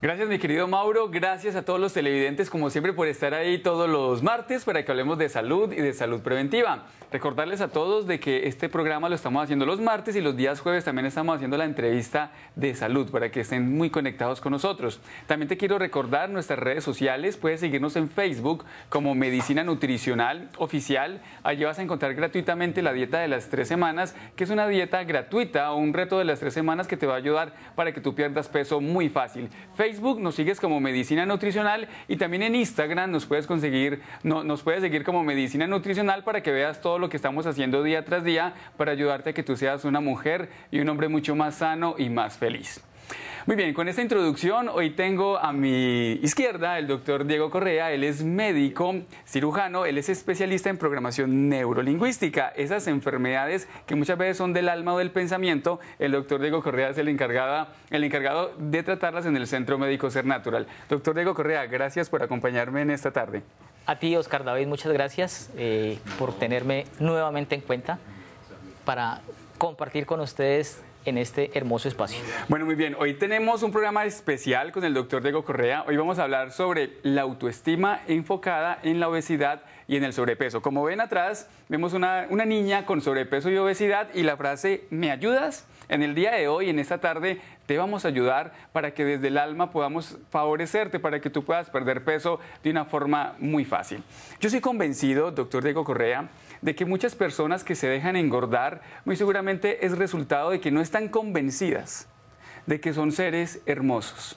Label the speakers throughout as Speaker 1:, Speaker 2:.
Speaker 1: Gracias mi querido Mauro, gracias a todos los televidentes como siempre por estar ahí todos los martes para que hablemos de salud y de salud preventiva. Recordarles a todos de que este programa lo estamos haciendo los martes y los días jueves también estamos haciendo la entrevista de salud para que estén muy conectados con nosotros. También te quiero recordar nuestras redes sociales, puedes seguirnos en Facebook como Medicina Nutricional Oficial, allí vas a encontrar gratuitamente la dieta de las tres semanas, que es una dieta gratuita o un reto de las tres semanas que te va a ayudar para que tú pierdas peso muy fácil. Facebook nos sigues como Medicina Nutricional y también en Instagram nos puedes conseguir, nos puedes seguir como Medicina Nutricional para que veas todo lo que estamos haciendo día tras día para ayudarte a que tú seas una mujer y un hombre mucho más sano y más feliz. Muy bien, con esta introducción hoy tengo a mi izquierda el doctor Diego Correa, él es médico cirujano, él es especialista en programación neurolingüística, esas enfermedades que muchas veces son del alma o del pensamiento, el doctor Diego Correa es el, el encargado de tratarlas en el Centro Médico Ser Natural. Doctor Diego Correa, gracias por acompañarme en esta tarde. A ti,
Speaker 2: Oscar David, muchas gracias eh, por tenerme nuevamente en cuenta para compartir con ustedes en este hermoso espacio.
Speaker 1: Bueno, muy bien. Hoy tenemos un programa especial con el doctor Diego Correa. Hoy vamos a hablar sobre la autoestima enfocada en la obesidad y en el sobrepeso. Como ven atrás, vemos una, niña con sobrepeso y obesidad y la frase ¿me ayudas? En el día de hoy, en esta tarde, te vamos a ayudar para que desde el alma podamos favorecerte, para que tú puedas perder peso de una forma muy fácil. Yo soy convencido, doctor Diego Correa, de que muchas personas que se dejan engordar muy seguramente es resultado de que no están convencidas de que son seres hermosos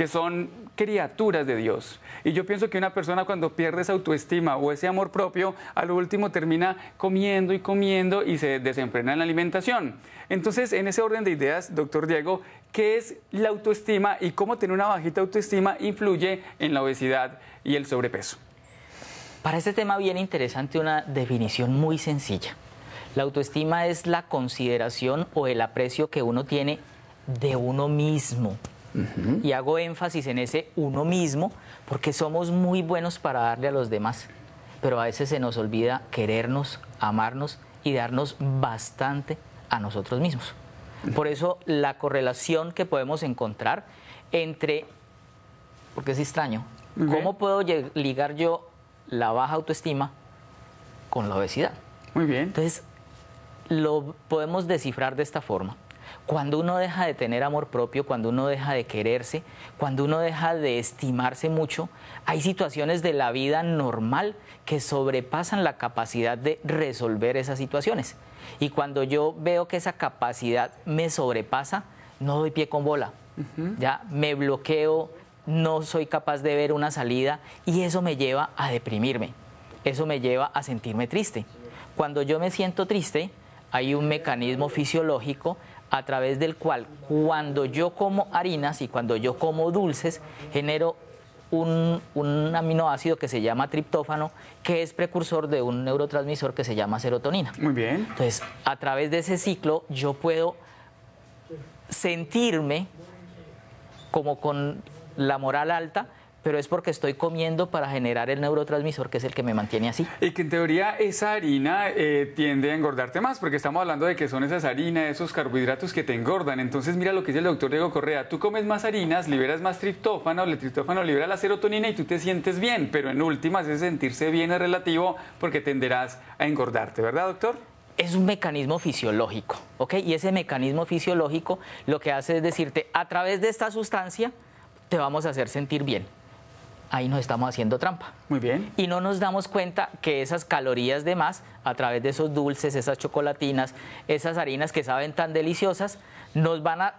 Speaker 1: que son criaturas de Dios. Y yo pienso que una persona cuando pierde esa autoestima o ese amor propio, a lo último termina comiendo y comiendo y se desenfrena en la alimentación. Entonces, en ese orden de ideas, doctor Diego, ¿qué es la autoestima y
Speaker 2: cómo tener una bajita autoestima influye en la obesidad y el sobrepeso? Para este tema viene interesante una definición muy sencilla. La autoestima es la consideración o el aprecio que uno tiene de uno mismo, y hago énfasis en ese uno mismo, porque somos muy buenos para darle a los demás, pero a veces se nos olvida querernos, amarnos y darnos bastante a nosotros mismos. Por eso la correlación que podemos encontrar entre, porque es extraño, ¿cómo puedo ligar yo la baja autoestima con la obesidad? Muy bien. Entonces, lo podemos descifrar de esta forma. Cuando uno deja de tener amor propio, cuando uno deja de quererse, cuando uno deja de estimarse mucho, hay situaciones de la vida normal que sobrepasan la capacidad de resolver esas situaciones. Y cuando yo veo que esa capacidad me sobrepasa, no doy pie con bola. Ya me bloqueo, no soy capaz de ver una salida y eso me lleva a deprimirme. Eso me lleva a sentirme triste. Cuando yo me siento triste, hay un mecanismo fisiológico a través del cual cuando yo como harinas y cuando yo como dulces genero un, un, aminoácido que se llama triptófano, que es precursor de un neurotransmisor que se llama serotonina. Muy bien. Entonces, a través de ese ciclo yo puedo sentirme como con la moral alta, pero es porque estoy comiendo para generar el neurotransmisor que es el que me mantiene así.
Speaker 1: Y que en teoría esa harina eh, tiende a engordarte más, porque estamos hablando de que son esas harinas, esos carbohidratos que te engordan. Entonces mira lo que dice el doctor Diego Correa, tú comes más harinas, liberas más triptófano, el triptófano libera la serotonina y tú te sientes bien, pero en últimas ese sentirse
Speaker 2: bien es relativo porque tenderás a engordarte, ¿verdad doctor? es un mecanismo fisiológico, ¿ok? Y ese mecanismo fisiológico lo que hace es decirte, a través de esta sustancia te vamos a hacer sentir bien ahí nos estamos haciendo trampa. Muy bien. Y no nos damos cuenta que esas calorías de más, a través de esos dulces, esas chocolatinas, esas harinas que saben tan deliciosas, nos van a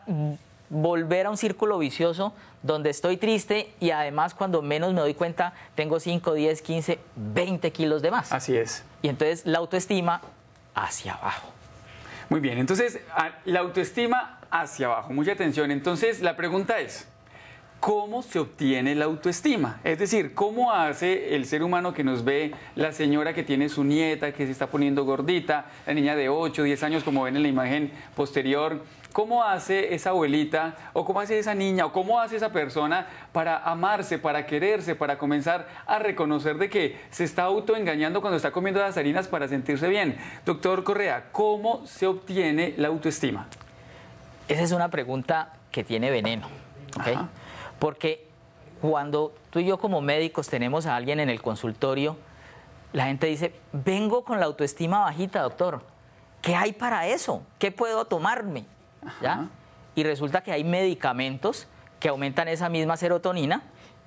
Speaker 2: volver a un círculo vicioso donde estoy triste y además cuando menos me doy cuenta tengo 5, 10, 15, 20 kilos de más. Así es. Y entonces la autoestima hacia abajo.
Speaker 1: Muy bien, entonces la autoestima hacia abajo. Mucha atención. Entonces la pregunta es, ¿Cómo se obtiene la autoestima? Es decir, ¿cómo hace el ser humano que nos ve, la señora que tiene su nieta, que se está poniendo gordita, la niña de 8, 10 años, como ven en la imagen posterior, ¿Cómo hace esa abuelita o cómo hace esa niña o cómo hace esa persona para amarse, para quererse, para comenzar a reconocer de que se está autoengañando cuando está comiendo las harinas para sentirse bien? Doctor Correa, ¿cómo se
Speaker 2: obtiene la autoestima? Esa es una pregunta que tiene veneno. ¿okay? Porque cuando tú y yo como médicos tenemos a alguien en el consultorio, la gente dice, vengo con la autoestima bajita, doctor. ¿Qué hay para eso? ¿Qué puedo tomarme? Y resulta que hay medicamentos que aumentan esa misma serotonina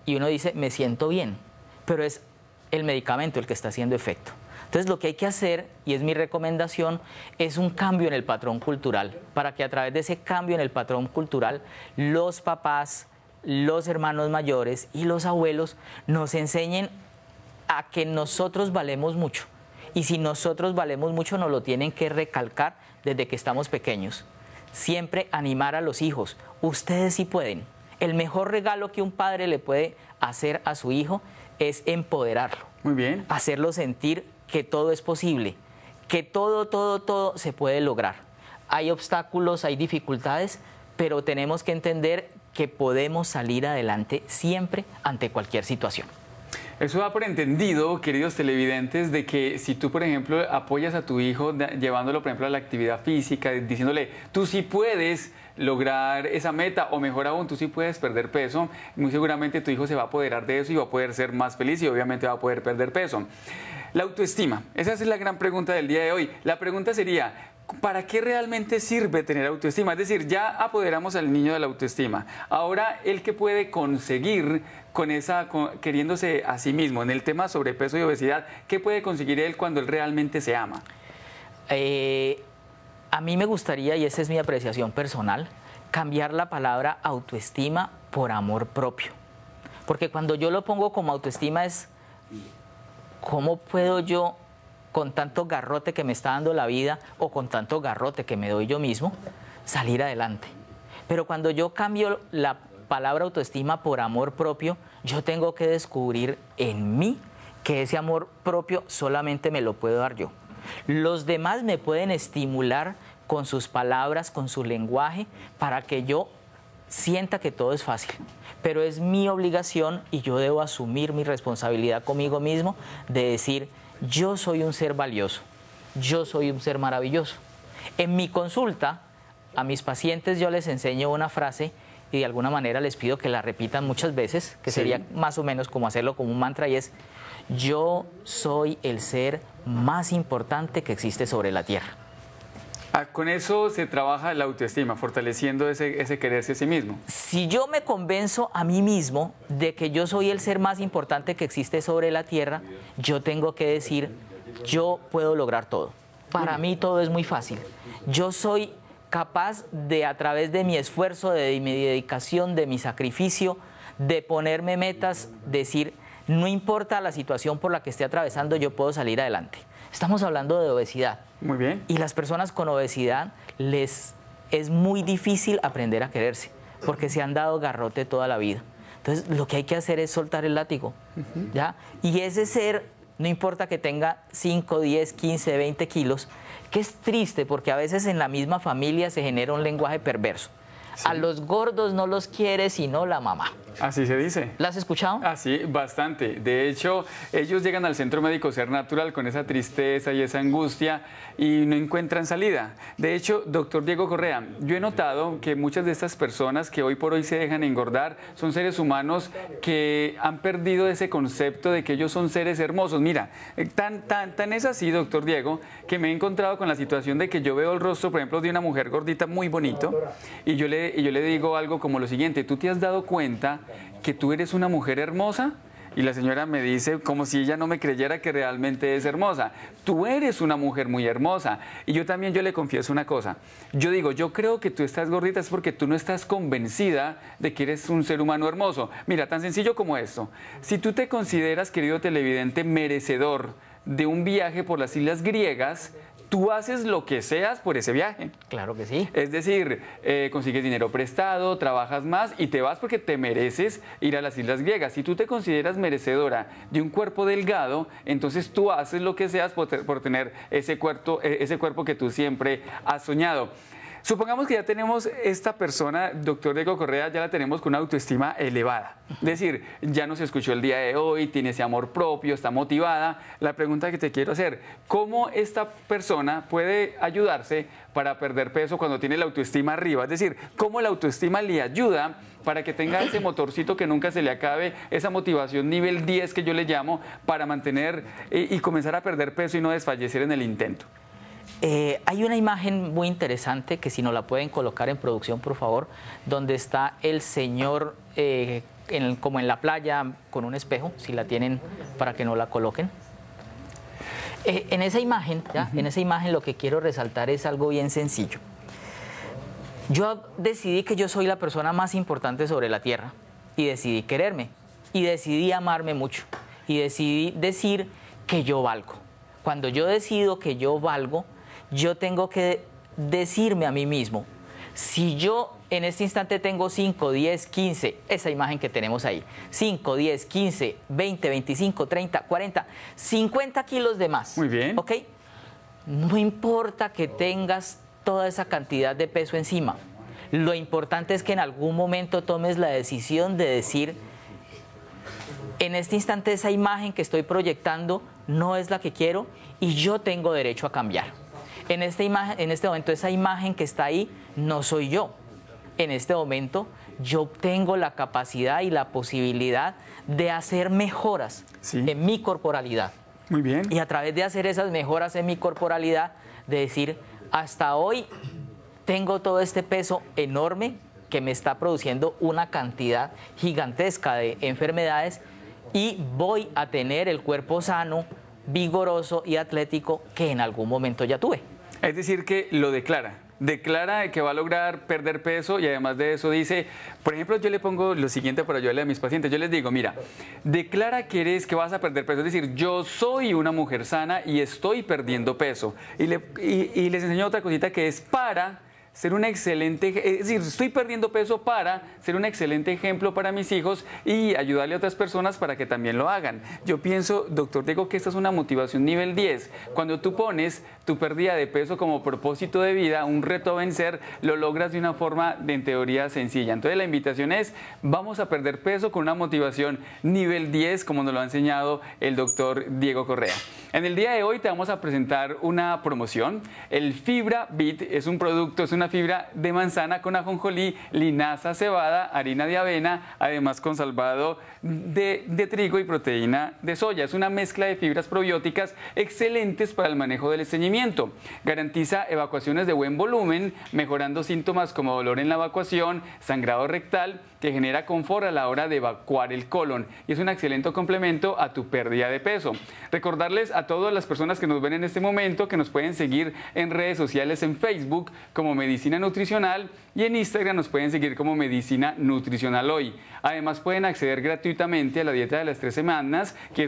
Speaker 2: y uno dice, me siento bien, pero es el medicamento el que está haciendo efecto. Entonces lo que hay que hacer, y es mi recomendación, es un cambio en el patrón cultural, para que a través de ese cambio en el patrón cultural los papás, los hermanos mayores y los abuelos nos enseñen a que nosotros valemos mucho. Y si nosotros valemos mucho, nos lo tienen que recalcar desde que estamos pequeños. Siempre animar a los hijos. Ustedes sí pueden. El mejor regalo que un padre le puede hacer a su hijo es empoderarlo. Muy bien. Hacerlo sentir que todo es posible, que todo, todo, todo se puede lograr. Hay obstáculos, hay dificultades, pero tenemos que entender que podemos salir adelante siempre ante cualquier situación.
Speaker 1: Eso va por entendido, queridos televidentes, de que si tú, por ejemplo, apoyas a tu hijo llevándolo, por ejemplo, a la actividad física, diciéndole, tú sí puedes lograr esa meta, o mejor aún, tú sí puedes perder peso, muy seguramente tu hijo se va a apoderar de eso y va a poder ser más feliz y obviamente va a poder perder peso. La autoestima, esa es la gran pregunta del día de hoy. La pregunta sería, ¿Para qué realmente sirve tener autoestima? Es decir, ya apoderamos al niño de la autoestima. Ahora, el que puede conseguir con esa, queriéndose a sí mismo, en el tema sobrepeso y obesidad, ¿qué puede conseguir él cuando él realmente se ama?
Speaker 2: Eh, a mí me gustaría, y esa es mi apreciación personal, cambiar la palabra autoestima por amor propio. Porque cuando yo lo pongo como autoestima es, ¿cómo puedo yo con tanto garrote que me está dando la vida o con tanto garrote que me doy yo mismo, salir adelante. Pero cuando yo cambio la palabra autoestima por amor propio, yo tengo que descubrir en mí que ese amor propio solamente me lo puedo dar yo. Los demás me pueden estimular con sus palabras, con su lenguaje, para que yo sienta que todo es fácil. Pero es mi obligación y yo debo asumir mi responsabilidad conmigo mismo de decir, yo soy un ser valioso, yo soy un ser maravilloso. En mi consulta, a mis pacientes yo les enseño una frase y de alguna manera les pido que la repitan muchas veces, que sería más o menos como hacerlo como un mantra y es, yo soy el ser más importante que existe sobre la Tierra. Ah, con
Speaker 1: eso se trabaja la autoestima, fortaleciendo ese, ese quererse a sí mismo.
Speaker 2: Si yo me convenzo a mí mismo de que yo soy el ser más importante que existe sobre la Tierra, yo tengo que decir, yo puedo lograr todo. Para mí todo es muy fácil. Yo soy capaz de, a través de mi esfuerzo, de mi dedicación, de mi sacrificio, de ponerme metas, decir, no importa la situación por la que esté atravesando, yo puedo salir adelante. Estamos hablando de obesidad. Muy bien. Y las personas con obesidad les es muy difícil aprender a quererse, porque se han dado garrote toda la vida. Entonces, lo que hay que hacer es soltar el látigo, ¿ya? Y ese ser, no importa que tenga 5, 10, 15, 20 kilos, que es triste porque a veces en la misma familia se genera un lenguaje perverso. A los gordos no los quiere sino la mamá.
Speaker 1: Así se dice. ¿La has escuchado? Así, bastante. De hecho, ellos llegan al centro médico Ser Natural con esa tristeza y esa angustia y no encuentran salida. De hecho, doctor Diego Correa, yo he notado que muchas de estas personas que hoy por hoy se dejan engordar son seres humanos que han perdido ese concepto de que ellos son seres hermosos. Mira, eh, tan, tan, tan es así, doctor Diego, que me he encontrado con la situación de que yo veo el rostro, por ejemplo, de una mujer gordita muy bonito y yo le, y yo le digo algo como lo siguiente, tú te has dado cuenta que tú eres una mujer hermosa? Y la señora me dice, como si ella no me creyera que realmente es hermosa, tú eres una mujer muy hermosa. Y yo también, yo le confieso una cosa, yo digo, yo creo que tú estás gordita es porque tú no estás convencida de que eres un ser humano hermoso. Mira, tan sencillo como esto, si tú te consideras, querido televidente, merecedor de un viaje por las islas griegas, tú haces lo que seas por ese viaje. Claro que sí. Es decir, eh, consigues dinero prestado, trabajas más y te vas porque te mereces ir a las islas griegas. Si tú te consideras merecedora de un cuerpo delgado, entonces tú haces lo que seas por, por tener ese cuerpo, e, ese cuerpo que tú siempre has soñado. Supongamos que ya tenemos esta persona, doctor Diego Correa, ya la tenemos con una autoestima elevada. Es decir, ya nos escuchó el día de hoy, tiene ese amor propio, está motivada. La pregunta que te quiero hacer, ¿cómo esta persona puede ayudarse para perder peso cuando tiene la autoestima arriba? Es decir, ¿cómo la autoestima le ayuda para que tenga ese motorcito que nunca se le acabe, esa motivación nivel 10 que yo le llamo, para mantener y comenzar a perder peso y no desfallecer en el intento?
Speaker 2: Eh, hay una imagen muy interesante que si no la pueden colocar en producción, por favor, donde está el señor eh, como en la playa con un espejo, si la tienen para que no la coloquen. Eh, en esa imagen, en esa imagen lo que quiero resaltar es algo bien sencillo. Yo decidí que yo soy la persona más importante sobre la tierra y decidí quererme y decidí amarme mucho y decidí decir que yo valgo. Cuando yo decido que yo valgo, yo tengo que decirme a mí mismo, si yo en este instante tengo 5, 10, 15, esa imagen que tenemos ahí, 5, 10, 15, 20, 25, 30, 40, 50 kilos de más. Muy bien. ¿Ok? No importa que tengas toda esa cantidad de peso encima. Lo importante es que en algún momento tomes la decisión de decir, en este instante esa imagen que estoy proyectando no es la que quiero y yo tengo derecho a cambiar. En, este imagen, en este momento esa imagen que está ahí no soy yo. En este momento yo tengo la capacidad y la posibilidad de hacer mejoras en mi corporalidad. Muy bien. Y a través de hacer esas mejoras en mi corporalidad, de decir, hasta hoy tengo todo este peso enorme que me está produciendo una cantidad gigantesca de enfermedades y voy a tener el cuerpo sano, vigoroso y atlético que en algún momento ya tuve.
Speaker 1: Es decir, que lo declara. Declara que va a lograr perder peso y además de eso dice, por ejemplo, yo le pongo lo siguiente para ayudarle a mis pacientes. Yo les digo, mira, declara que eres que vas a perder peso. Es decir, yo soy una mujer sana y estoy perdiendo peso. Y, le, y les enseño otra cosita que es para ser un excelente, es decir, estoy perdiendo peso para ser un excelente ejemplo para mis hijos y ayudarle a otras personas para que también lo hagan. Yo pienso, doctor Diego, que esta es una motivación nivel 10. Cuando tú pones tu pérdida de peso como propósito de vida, un reto a vencer, lo logras de una forma, de, en teoría, sencilla. Entonces la invitación es, vamos a perder peso con una motivación nivel 10, como nos lo ha enseñado el doctor Diego Correa. En el día de hoy te vamos a presentar una promoción. El Fibra Bit es un producto, es una fibra de manzana con ajonjolí, linaza, cebada, harina de avena, además con salvado de, trigo y proteína de soya. Es una mezcla de fibras probióticas excelentes para el manejo del estreñimiento. Garantiza evacuaciones de buen volumen, mejorando síntomas como dolor en la evacuación, sangrado rectal, que genera confort a la hora de evacuar el colon y es un excelente complemento a tu pérdida de peso. Recordarles a todas las personas que nos ven en este momento que nos pueden seguir en redes sociales en Facebook como Medicina Nutricional y en Instagram nos pueden seguir como Medicina Nutricional Hoy. Además pueden acceder gratuitamente a la dieta de las tres semanas que,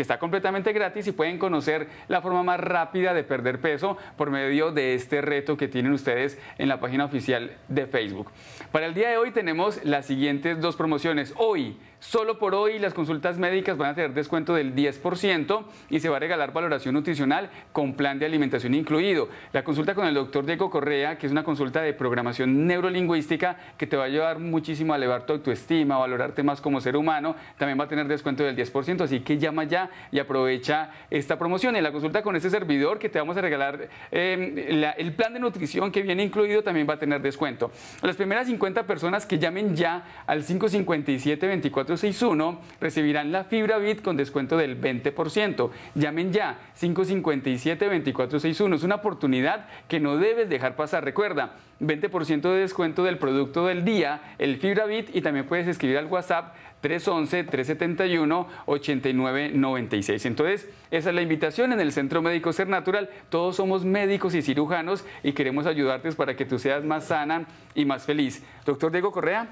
Speaker 1: está completamente gratis y pueden conocer la forma más rápida de perder peso por medio de este reto que tienen ustedes en la página oficial de Facebook. Para el día de hoy tenemos la siguiente dos promociones. Hoy, solo por hoy, las consultas médicas van a tener descuento del 10% y se va a regalar valoración nutricional con plan de alimentación incluido. La consulta con el doctor Diego Correa, que es una consulta de programación neurolingüística que te va a ayudar muchísimo a elevar tu autoestima, valorarte más como ser humano, también va a tener descuento del 10%, así que llama ya y aprovecha esta promoción. En la consulta con este servidor que te vamos a regalar em, el plan de nutrición que viene incluido también va a tener descuento. Las primeras 50 personas que llamen ya al 557-2461 recibirán la fibra bit con descuento del 20%. Llamen ya 557-2461. Es una oportunidad que no debes dejar pasar. Recuerda, 20% de descuento del producto del día, el fibra bit y también puedes escribir al WhatsApp 311-371-8996. Entonces, esa es la invitación en el Centro Médico Ser Natural. Todos somos médicos y cirujanos y queremos ayudarte para que tú seas más sana y más feliz. Doctor Diego Correa.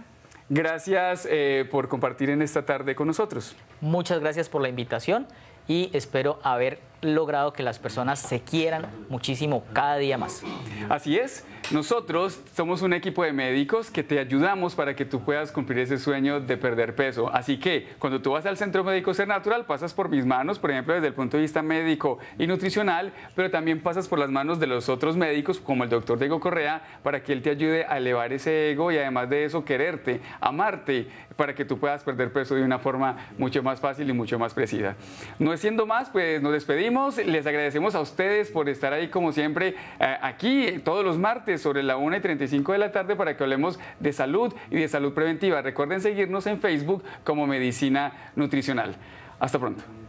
Speaker 1: Gracias eh, por compartir en esta tarde con nosotros.
Speaker 2: Muchas gracias por la invitación y espero haber logrado que las personas se quieran muchísimo cada día más. Así es.
Speaker 1: Nosotros somos un equipo de médicos que te ayudamos para que tú puedas cumplir ese sueño de perder peso. Así que cuando tú vas al Centro Médico Ser Natural, pasas por mis manos, por ejemplo, desde el punto de vista médico y nutricional, pero también pasas por las manos de los otros médicos, como el doctor Diego Correa, para que él te ayude a elevar ese ego y además de eso quererte, amarte, para que tú puedas perder peso de una forma mucho más fácil y mucho más precisa. No siendo más, pues nos despedimos. Les agradecemos a ustedes por estar ahí como siempre eh, aquí todos los martes sobre la 1 y 35 de la tarde para que hablemos de salud y de salud preventiva. Recuerden seguirnos en Facebook como Medicina Nutricional. Hasta pronto.